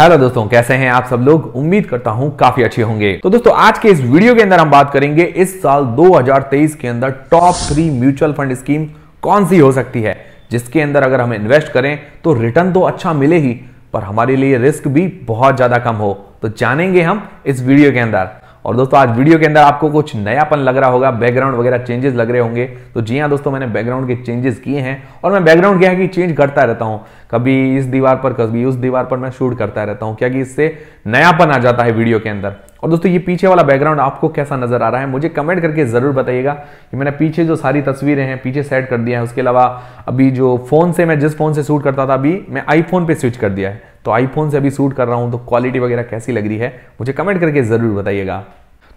hello दोस्तों कैसे हैं आप सब लोग उम्मीद करता हूं काफी अच्छे होंगे तो दोस्तों आज के इस वीडियो के अंदर हम बात करेंगे इस साल 2023 के अंदर top three mutual fund scheme कौन सी हो सकती है जिसके अंदर अगर हम इन्वेस्ट करें तो रिटर्न तो अच्छा मिले ही पर हमारे लिए रिस्क भी बहुत ज्यादा कम हो तो जानेंगे हम इस वीडियो के अंदर और दोस्तों आज वीडियो के अंदर आपको कुछ नयापन लग रहा होगा बैकग्राउंड वगैरह चेंजेस लग रहे होंगे तो जी हाँ दोस्तों मैंने बैकग्राउंड के चेंजेस किए हैं और मैं बैकग्राउंड क्या है कि चेंज करता रहता हूँ कभी इस दीवार पर कभी उस दीवार पर मैं शूट करता रहता हूँ क्या कि इससे नयापन आ जाता है वीडियो के अंदर और दोस्तों ये पीछे वाला बैकग्राउंड आपको कैसा नजर आ रहा है मुझे कमेंट करके जरूर बताइएगा कि मैंने पीछे जो सारी तस्वीरें हैं पीछे सेट कर दिया है उसके अलावा अभी जो फोन से मैं जिस फोन से शूट करता था अभी मैं आईफोन पे स्विच कर दिया है तो आईफोन से अभी शूट कर रहा हूं तो क्वालिटी वगैरह कैसी लग रही है मुझे कमेंट करके ज़रूर बताइएगा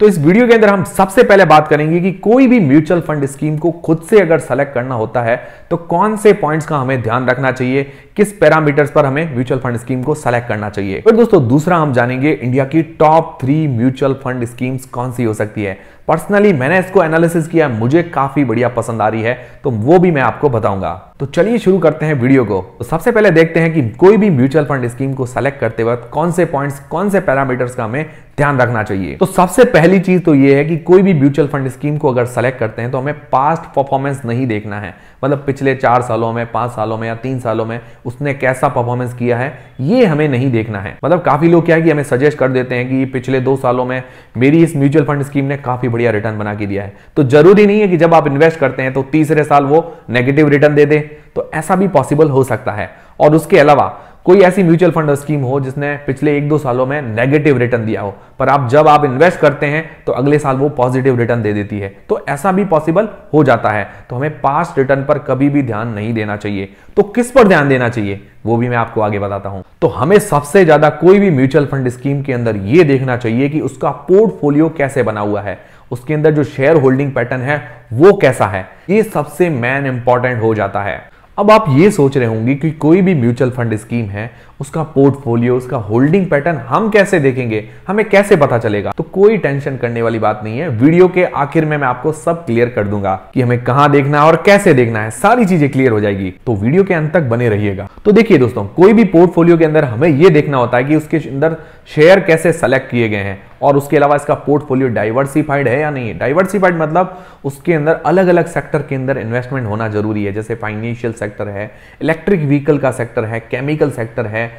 तो इस वीडियो के अंदर हम सबसे पहले बात करेंगे कि कोई भी म्यूचुअल फंड स्कीम को खुद से अगर सेलेक्ट करना होता है तो कौन से पॉइंट्स का हमें ध्यान रखना चाहिए किस पैरामीटर्स पर हमें म्यूचुअल फंड स्कीम को सेलेक्ट करना चाहिए फिर दोस्तों दूसरा हम जानेंगे इंडिया की top three mutual fund schemes कौन सी हो सकती है पर्सनली मैंने इसको एनालिसिस किया मुझे काफी बढ़िया पसंद आ रही है तो वो भी मैं आपको बताऊंगा तो चलिए शुरू करते हैं वीडियो को तो सबसे पहले देखते हैं कि कोई भी म्यूचुअल फंड स्कीम को सेलेक्ट करते वक्त कौन से पॉइंट्स कौन से पैरामीटर्स का हमें ध्यान रखना चाहिए तो सबसे पहली चीज तो यह है कि कोई भी म्यूचुअल फंड स्कीम को अगर सेलेक्ट करते हैं तो हमें पास्ट परफॉर्मेंस नहीं देखना है मतलब पिछले चार सालों में पांच सालों में या तीन सालों में उसने कैसा परफॉर्मेंस किया है ये हमें नहीं देखना है मतलब काफी लोग क्या है कि हमें सजेस्ट कर देते हैं कि पिछले दो सालों में मेरी इस म्यूचुअल फंड स्कीम ने काफी बढ़िया रिटर्न बना के दिया है तो जरूरी नहीं है कि जब आप इन्वेस्ट करते हैं तो तीसरे साल वो नेगेटिव रिटर्न दे दे तो ऐसा भी पॉसिबल हो सकता है और उसके अलावा कोई ऐसी म्यूचुअल फंड स्कीम हो जिसने पिछले एक दो सालों में नेगेटिव रिटर्न दिया हो पर आप जब आप इन्वेस्ट करते हैं तो अगले साल वो पॉजिटिव रिटर्न दे देती है तो ऐसा भी पॉसिबल हो जाता है तो हमें पास्ट रिटर्न पर कभी भी ध्यान नहीं देना चाहिए तो किस पर ध्यान देना चाहिए वो भी मैं आपको आगे बताता हूं तो हमें सबसे ज्यादा कोई भी म्यूचुअल फंड स्कीम के अंदर यह देखना चाहिए कि उसका पोर्टफोलियो कैसे बना हुआ है उसके अंदर जो शेयर होल्डिंग पैटर्न है वो कैसा है ये सबसे मैन इंपॉर्टेंट हो जाता है अब आप ये सोच रहे होंगे कि कोई भी म्यूचुअल फंड स्कीम है उसका पोर्टफोलियो उसका होल्डिंग पैटर्न हम कैसे देखेंगे हमें कैसे पता चलेगा तो कोई टेंशन करने वाली बात नहीं है वीडियो के आखिर में मैं आपको सब क्लियर कर दूंगा कि हमें कहां देखना है और कैसे देखना है सारी चीजें क्लियर हो जाएगी तो वीडियो के अंत तक बने रहिएगा तो देखिए दोस्तों कोई भी पोर्टफोलियो के अंदर हमें यह देखना होता है कि उसके अंदर शेयर कैसे सेलेक्ट किए गए हैं और उसके अलावा इसका पोर्टफोलियो डाइवर्सिफाइड है या नहीं डाइवर्सिफाइड मतलब उसके अंदर अलग अलग सेक्टर के अंदर इन्वेस्टमेंट होना जरूरी है जैसे फाइनेंशियल सेक्टर है इलेक्ट्रिक व्हीकल का सेक्टर है केमिकल सेक्टर है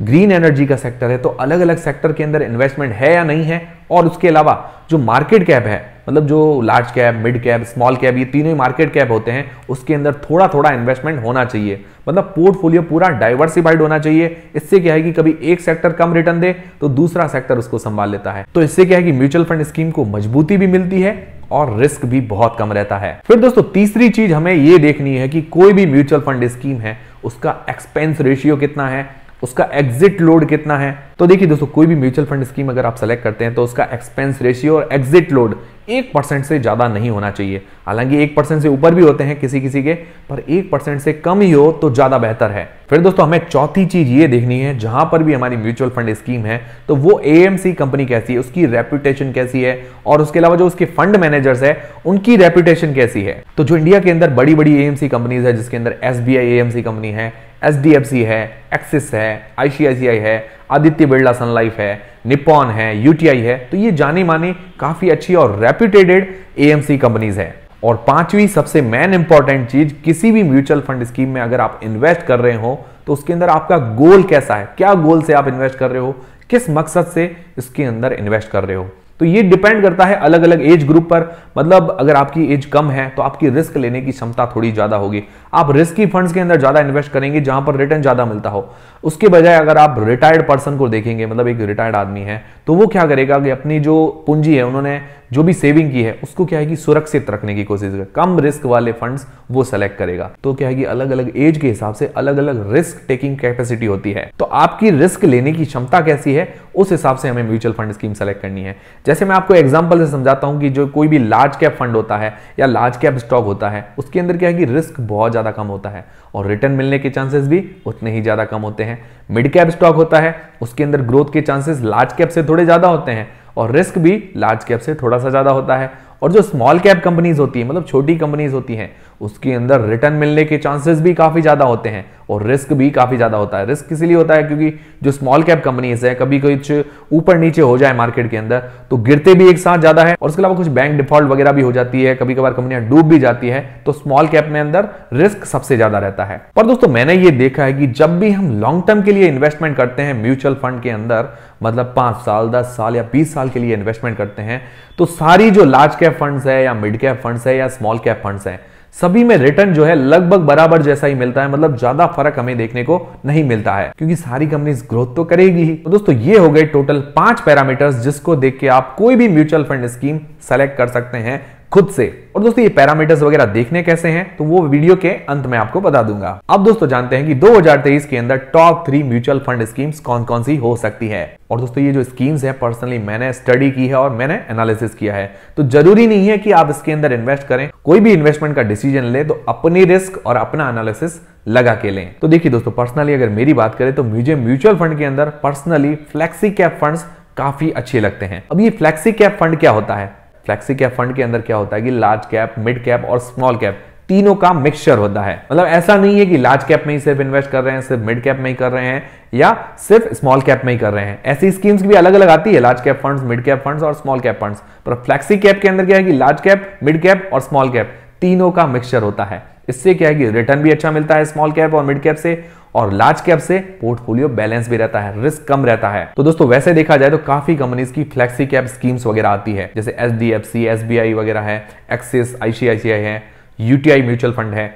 ग्रीन एनर्जी का सेक्टर है तो अलग अलग सेक्टर के अंदर इन्वेस्टमेंट है या नहीं है और उसके अलावा जो मार्केट कैप है मतलब जो large cap mid cap small cap ये तीनों ही मार्केट कैप होते हैं उसके अंदर थोड़ा थोड़ा इन्वेस्टमेंट होना चाहिए मतलब पोर्टफोलियो पूरा डाइवर्सिफाइड होना चाहिए इससे क्या है कि कभी एक सेक्टर कम रिटर्न दे तो दूसरा सेक्टर उसको संभाल लेता है तो इससे क्या है कि म्यूचुअल फंड स्कीम को मजबूती भी मिलती है और रिस्क भी बहुत कम रहता है फिर दोस्तों तीसरी चीज हमें ये देखनी है कि कोई भी म्यूचुअल फंड स्कीम है उसका एक्सपेंस रेशियो कितना है उसका एग्जिट लोड कितना है तो देखिए दोस्तों कोई भी म्यूचुअल फंड स्कीम अगर आप सेलेक्ट करते हैं तो उसका एक्सपेंस रेशियो और एग्जिट लोड एक परसेंट से ज़्यादा नहीं होना चाहिए हालांकि एक परसेंट से ऊपर भी होते हैं किसी किसी के पर एक परसेंट से कम ही हो तो ज़्यादा बेहतर है फिर दोस्तों हमें चौथी चीज़ ये देखनी है जहां पर भी हमारी म्यूचुअल फंड स्कीम है तो वो ए कंपनी कैसी है उसकी रेपुटेशन कैसी है और उसके अलावा जो उसके फंड मैनेजर्स है उनकी रेपुटेशन कैसी है तो जो इंडिया के अंदर बड़ी बड़ी एएमसी कंपनीज है जिसके अंदर एस बी कंपनी है एच है एक्सिस है आईसीआईसीआई है आदित्य बिरला सन लाइफ है निपॉन है यूटीआई है तो ये जाने माने काफ़ी अच्छी और रेप्यूटेडेड एएमसी कंपनीज है और पांचवी सबसे मेन इंपॉर्टेंट चीज किसी भी म्यूचुअल फंड स्कीम में अगर आप इन्वेस्ट कर रहे हो तो उसके अंदर आपका गोल कैसा है क्या गोल से आप इन्वेस्ट कर रहे हो किस मकसद से इसके अंदर इन्वेस्ट कर रहे हो तो ये डिपेंड करता है अलग अलग एज ग्रुप पर मतलब अगर आपकी एज कम है तो आपकी रिस्क लेने की क्षमता थोड़ी ज़्यादा होगी आप रिस्की फंड्स के अंदर ज़्यादा इन्वेस्ट करेंगे जहां पर रिटर्न ज़्यादा मिलता हो उसके बजाय अगर आप रिटायर्ड पर्सन को देखेंगे मतलब एक रिटायर्ड आदमी है तो वो क्या करेगा कि अपनी जो पूंजी है उन्होंने जो भी सेविंग की है उसको क्या है कि सुरक्षित रखने की कोशिश करेगा कम रिस्क वाले फंड्स वो सेलेक्ट करेगा तो क्या है कि अलग अलग एज के हिसाब से अलग अलग रिस्क टेकिंग कैपेसिटी होती है तो आपकी रिस्क लेने की क्षमता कैसी है उस हिसाब से हमें म्यूचुअल फंड स्कीम सेलेक्ट करनी है जैसे मैं आपको एग्जाम्पल से समझाता हूँ कि जो कोई भी लार्ज कैप फंड होता है या लार्ज कैप स्टॉक होता है उसके अंदर क्या है कि रिस्क बहुत ज़्यादा कम होता है और रिटर्न मिलने के चांसेस भी उतने ही ज़्यादा कम होते हैं मिड कैप स्टॉक होता है उसके अंदर ग्रोथ के चांसेस लार्ज कैप से थोड़े ज़्यादा होते हैं और रिस्क भी लार्ज कैप से थोड़ा सा ज़्यादा होता है और जो स्मॉल कैप कंपनीज होती है मतलब छोटी कंपनीज होती हैं उसके अंदर रिटर्न मिलने के चांसेस भी काफ़ी ज़्यादा होते हैं और रिस्क भी काफ़ी ज़्यादा होता है रिस्क इसीलिए होता है क्योंकि जो स्मॉल कैप कंपनीज है कभी कुछ ऊपर नीचे हो जाए मार्केट के अंदर तो गिरते भी एक साथ ज़्यादा है और उसके अलावा कुछ बैंक डिफॉल्ट वगैरह भी हो जाती है कभी कभार कंपनियां डूब भी जाती है तो स्मॉल कैप में अंदर रिस्क सबसे ज़्यादा रहता है पर दोस्तों मैंने ये देखा है कि जब भी हम लॉन्ग टर्म के लिए इन्वेस्टमेंट करते हैं म्यूचुअल फंड के अंदर मतलब पांच साल दस साल या बीस साल के लिए इन्वेस्टमेंट करते हैं तो सारी जो लार्ज कैप फंड्स है या मिड कैप फंड्स है या स्मॉल कैप फंड्स है सभी में रिटर्न जो है लगभग बराबर जैसा ही मिलता है मतलब ज्यादा फर्क हमें देखने को नहीं मिलता है क्योंकि सारी कंपनीज ग्रोथ तो करेगी ही तो दोस्तों ये हो गए टोटल पांच पैरामीटर्स जिसको देख के आप कोई भी म्यूचुअल फंड स्कीम सेलेक्ट कर सकते हैं खुद से और दोस्तों ये पैरामीटर्स वगैरह देखने कैसे हैं तो वो वीडियो के अंत में आपको बता दूंगा अब दोस्तों जानते हैं कि 2023 के अंदर top three mutual fund schemes कौन कौन सी हो सकती है और दोस्तों ये जो स्कीम्स है पर्सनली मैंने स्टडी की है और मैंने एनालिसिस किया है तो जरूरी नहीं है कि आप इसके अंदर इन्वेस्ट करें कोई भी इन्वेस्टमेंट का डिसीजन ले तो अपनी रिस्क और अपना एनालिसिस लगा के लें तो देखिए दोस्तों पर्सनली अगर मेरी बात करें तो मुझे म्यूचुअल फंड के अंदर पर्सनली फ्लेक्सी कैप फंड काफी अच्छे लगते हैं अब ये फ्लेक्सी कैप फंड क्या होता है फ्लेक्सी कैप फंड के अंदर क्या होता है कि लार्ज कैप मिड कैप और स्मॉल कैप तीनों का मिक्सचर होता है मतलब ऐसा नहीं है कि लार्ज कैप में ही सिर्फ इन्वेस्ट कर रहे हैं सिर्फ मिड कैप में ही कर रहे हैं या सिर्फ स्मॉल कैप में ही कर रहे हैं ऐसी स्कीम्स भी अलग अलग आती है large cap funds mid cap funds और स्मॉल कैप फंड्स पर फ्लैक्सी कैप के अंदर क्या है कि लार्ज कैप मिड कैप और स्मॉल कैप तीनों का मिक्सचर होता है इससे क्या है कि रिटर्न भी अच्छा मिलता है स्मॉल कैप और मिड कैप से और लार्ज कैप से पोर्टफोलियो बैलेंस भी रहता है रिस्क कम रहता है तो दोस्तों वैसे देखा जाए तो काफी कंपनीज की फ्लेक्सी कैप स्कीम्स वगैरह आती है जैसे H D F C S B I वगैरह है एक्सिस आईसीआईसीआई है यूटीआई म्यूचुअल फंड है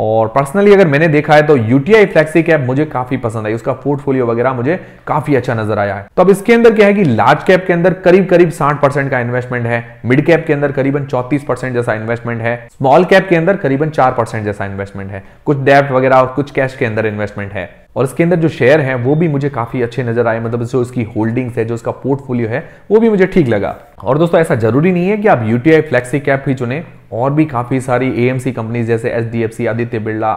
और पर्सनली अगर मैंने देखा है तो यूटीआई फ्लैक्सी कैप मुझे काफी पसंद आई उसका पोर्टफोलियो वगैरह मुझे काफी अच्छा नजर आया है तो अब इसके अंदर क्या है कि लार्ज कैप के अंदर करीब करीब 60 परसेंट का इन्वेस्टमेंट है मिड कैप के अंदर करीबन 34 परसेंट जैसा इन्वेस्टमेंट है स्मॉल कैप के अंदर करीबन चार परसेंट जैसा इन्वेस्टमेंट है कुछ डेप्ट वगैरह और कुछ कैश के अंदर इन्वेस्टमेंट है और इसके अंदर जो शेयर है वो भी मुझे काफी अच्छे नजर आए मतलब जो उसकी होल्डिंग्स है जो उसका पोर्टफोलियो है वो भी मुझे ठीक लगा और दोस्तों ऐसा जरूरी नहीं है कि आप यूटीआई फ्लेक्सी कैप ही चुने और भी काफ़ी सारी एएमसी कंपनीज जैसे सी आदित्य बिरला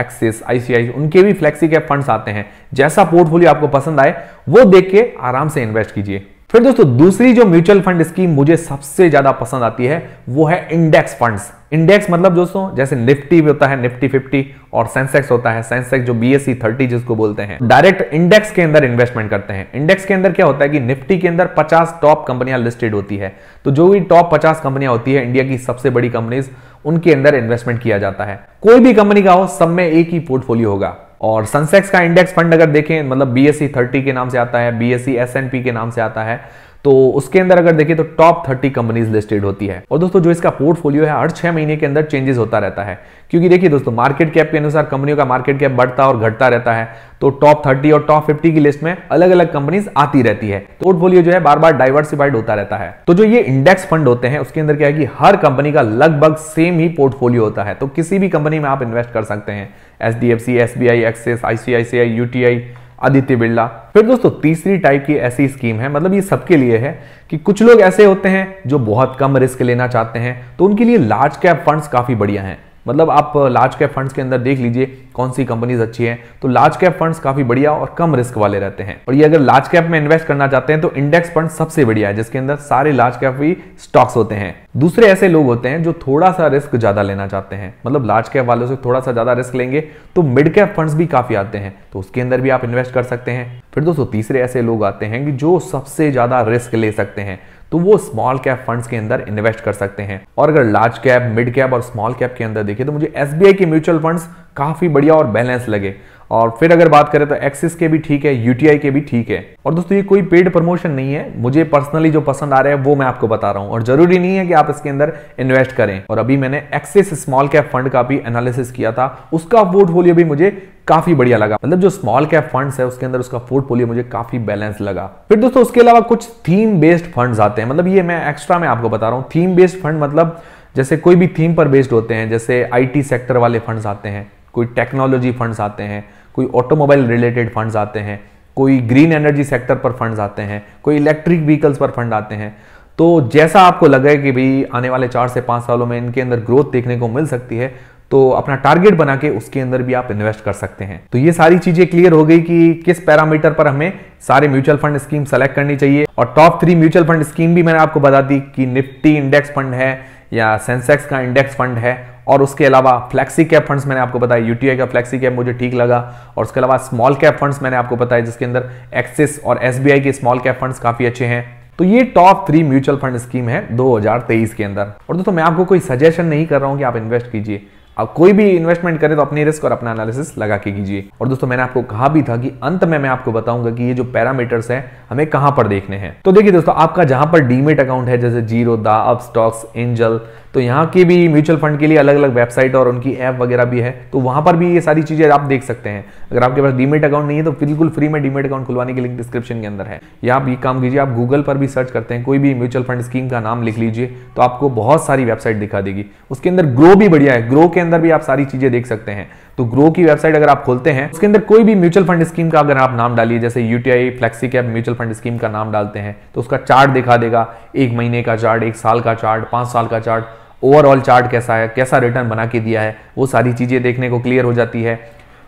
एक्सिस आईसीआई उनके भी फ्लेक्सी कैप फंड्स आते हैं जैसा पोर्टफोलियो आपको पसंद आए वो देख के आराम से इन्वेस्ट कीजिए फिर दोस्तों दूसरी जो म्यूचुअल फंड स्कीम मुझे सबसे ज्यादा पसंद आती है वो है इंडेक्स फंड्स इंडेक्स मतलब दोस्तों जैसे निफ्टी भी होता है निफ्टी फिफ्टी और सेंसेक्स होता है सेंसेक्स जो बीएससी थर्टी जिसको बोलते हैं डायरेक्ट इंडेक्स के अंदर इन्वेस्टमेंट करते हैं इंडेक्स के अंदर क्या होता है कि निफ्टी के अंदर पचास टॉप कंपनियां लिस्टेड होती है तो जो भी टॉप पचास कंपनियां होती है इंडिया की सबसे बड़ी कंपनीज उनके अंदर इन्वेस्टमेंट किया जाता है कोई भी कंपनी का हो सब में एक ही पोर्टफोलियो होगा और सनसेक्स का इंडेक्स फंड अगर देखें मतलब बी एस e के नाम से आता है बी एस e के नाम से आता है तो उसके अंदर अगर देखें तो टॉप थर्टी कंपनीज लिस्टेड होती है और दोस्तों जो इसका पोर्टफोलियो है हर छह महीने के अंदर चेंजेस होता रहता है क्योंकि देखिए दोस्तों मार्केट कैप के अनुसार कंपनियों का मार्केट कैप बढ़ता और घटता रहता है तो टॉप थर्टी और टॉप फिफ्टी की लिस्ट में अलग अलग कंपनीज आती रहती है पोर्टफोलियो जो है बार बार डाइवर्सिफाइड होता रहता है तो जो ये इंडेक्स फंड होते हैं उसके अंदर क्या है कि हर कंपनी का लगभग सेम ही पोर्टफोलियो होता है तो किसी भी कंपनी में आप इन्वेस्ट कर सकते हैं H D F C S B I Axis ICICI UTI Aditya Birla फिर दोस्तों तीसरी टाइप की ऐसी स्कीम है मतलब ये सबके लिए है कि कुछ लोग ऐसे होते हैं जो बहुत कम रिस्क लेना चाहते हैं तो उनके लिए लार्ज कैप फंड्स काफी बढ़िया हैं मतलब आप लार्ज कैप फंड्स के अंदर देख लीजिए कौन सी कंपनीज अच्छी हैं तो लार्ज कैप फंड्स काफी बढ़िया और कम रिस्क वाले रहते हैं और ये अगर लार्ज कैप में इन्वेस्ट करना चाहते हैं तो इंडेक्स फंड सबसे बढ़िया है जिसके अंदर सारे लार्ज कैप भी स्टॉक्स होते हैं दूसरे ऐसे लोग होते हैं जो थोड़ा सा रिस्क ज्यादा लेना चाहते हैं मतलब लार्ज कैप वालों से थोड़ा सा ज्यादा रिस्क लेंगे तो मिड कैप फंड भी काफी आते हैं तो उसके अंदर भी आप इन्वेस्ट कर सकते हैं फिर दोस्तों तीसरे ऐसे लोग आते हैं कि जो सबसे ज्यादा रिस्क ले सकते हैं तो वो स्मॉल कैप फंड्स के अंदर इन्वेस्ट कर सकते हैं और अगर लार्ज कैप मिड कैप और स्मॉल कैप के अंदर देखिए तो मुझे एस के म्यूचुअल फंड्स काफ़ी बढ़िया और बैलेंस लगे और फिर अगर बात करें तो एक्सिस के भी ठीक है यूटीआई के भी ठीक है और दोस्तों ये कोई पेड प्रमोशन नहीं है मुझे पर्सनली जो पसंद आ रहा है वो मैं आपको बता रहा हूं और जरूरी नहीं है कि आप इसके अंदर इन्वेस्ट करें और अभी मैंने एक्सिस स्मॉल कैप फंड का भी एनालिसिस किया था उसका पोर्टफोलियो भी मुझे काफी बढ़िया लगा मतलब जो स्मॉल कैप फंड्स है उसके अंदर उसका पोर्टफोलियो मुझे काफी बैलेंस लगा फिर दोस्तों उसके अलावा कुछ थीम बेस्ड फंड्स आते हैं मतलब ये मैं एक्स्ट्रा में आपको बता रहा हूँ थीम बेस्ड फंड मतलब जैसे कोई भी थीम पर बेस्ड होते हैं जैसे आई सेक्टर वाले फंड्स आते हैं कोई टेक्नोलॉजी फंड्स आते हैं कोई ऑटोमोबाइल रिलेटेड फंड्स आते हैं कोई ग्रीन एनर्जी सेक्टर पर फंड्स आते हैं कोई इलेक्ट्रिक व्हीकल्स पर फंड आते हैं तो जैसा आपको लगे कि भाई आने वाले चार से पांच सालों में इनके अंदर ग्रोथ देखने को मिल सकती है तो अपना टारगेट बना के उसके अंदर भी आप इन्वेस्ट कर सकते हैं तो ये सारी चीजें क्लियर हो गई कि किस पैरामीटर पर हमें सारे म्यूचुअल फंड स्कीम सेलेक्ट करनी चाहिए और top three mutual fund scheme भी मैंने आपको बता दी कि निफ्टी इंडेक्स फंड है या सेंसेक्स का इंडेक्स फंड है और उसके अलावा फ्लैक्सी कैप फंड्स मैंने आपको बताया यूटीआई का फ्लैक्सी कैप मुझे ठीक लगा और उसके अलावा स्मॉल कैप फंड्स मैंने आपको बताया जिसके अंदर एक्सिस और एस के स्मॉल कैप फंड्स काफी अच्छे हैं तो ये top three mutual fund scheme है 2023 के अंदर और दोस्तों मैं आपको कोई सजेशन नहीं कर रहा हूँ कि आप इन्वेस्ट कीजिए आप कोई भी इन्वेस्टमेंट करें तो अपने रिस्क और अपना एनालिसिस लगा के कीजिए और दोस्तों मैंने आपको कहा भी था कि अंत में मैं आपको बताऊंगा कि ये जो पैरामीटर्स हैं हमें कहां पर देखने हैं तो देखिए दोस्तों आपका जहां पर डीमेट अकाउंट है जैसे जीरो दा अप स्टॉक्स एंजल तो यहाँ की भी म्यूचुअल फंड के लिए अलग अलग वेबसाइट और उनकी ऐप वगैरह भी है तो वहाँ पर भी ये सारी चीज़ें आप देख सकते हैं अगर आपके पास डीमेट अकाउंट नहीं है तो बिल्कुल फ्री में डीमेट अकाउंट खुलवाने की लिंक डिस्क्रिप्शन के अंदर है या आप ये काम कीजिए आप गूगल पर भी सर्च करते हैं कोई भी म्यूचुअल फंड स्कीम का नाम लिख लीजिए तो आपको बहुत सारी वेबसाइट दिखा देगी उसके अंदर ग्रो भी बढ़िया है ग्रो के अंदर भी आप सारी चीज़ें देख सकते हैं तो ग्रो की वेबसाइट अगर आप खोलते हैं उसके अंदर कोई भी म्यूचुअल फंड स्कीम का अगर आप नाम डालिए जैसे UTI flexi cap mutual fund scheme का नाम डालते हैं तो उसका चार्ट दिखा देगा एक महीने का चार्ट एक साल का चार्ट पांच साल का चार्ट ओवरऑल चार्ट कैसा है कैसा रिटर्न बना के दिया है वो सारी चीज़ें देखने को क्लियर हो जाती है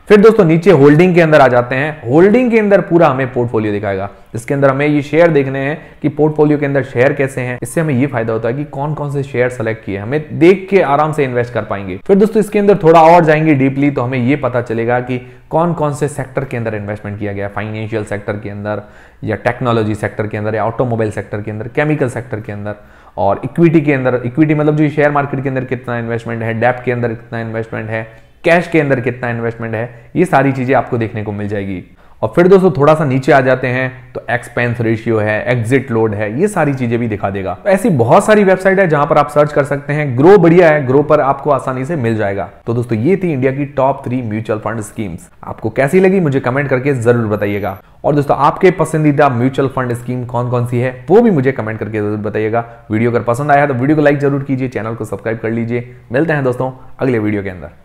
फिर दोस्तों नीचे होल्डिंग के अंदर आ जाते हैं होल्डिंग के अंदर पूरा हमें पोर्टफोलियो दिखाएगा इसके अंदर हमें ये शेयर देखने हैं कि पोर्टफोलियो के अंदर शेयर कैसे हैं इससे हमें ये फायदा होता है कि कौन कौन से शेयर सेलेक्ट किए हमें देख के आराम से इन्वेस्ट कर पाएंगे फिर दोस्तों इसके अंदर थोड़ा और जाएंगे डीपली तो हमें ये पता चलेगा कि कौन कौन से सेक्टर के अंदर इन्वेस्टमेंट किया गया फाइनेंशियल सेक्टर के अंदर या टेक्नोलॉजी सेक्टर के अंदर या ऑटोमोबाइल सेक्टर के अंदर केमिकल सेक्टर के अंदर और इक्विटी के अंदर इक्विटी मतलब जो शेयर मार्केट के अंदर कितना इन्वेस्टमेंट है डेप्ट के अंदर कितना इन्वेस्टमेंट है कैश के अंदर कितना इन्वेस्टमेंट है ये सारी चीज़ें आपको देखने को मिल जाएगी और फिर दोस्तों थोड़ा सा नीचे आ जाते हैं तो एक्सपेंस रेशियो है एग्जिट लोड है ये सारी चीजें भी दिखा देगा तो ऐसी बहुत सारी वेबसाइट है जहां पर आप सर्च कर सकते हैं ग्रो बढ़िया है ग्रो पर आपको आसानी से मिल जाएगा तो दोस्तों ये थी इंडिया की top three mutual fund schemes आपको कैसी लगी मुझे कमेंट करके जरूर बताइएगा और दोस्तों आपके पसंदीदा म्यूचुअल फंड स्कीम कौन कौन सी है वो भी मुझे कमेंट करके जरूर बताइएगा वीडियो अगर पसंद आया तो वीडियो को लाइक जरूर कीजिए चैनल को सब्सक्राइब कर लीजिए मिलते हैं दोस्तों अगले वीडियो के अंदर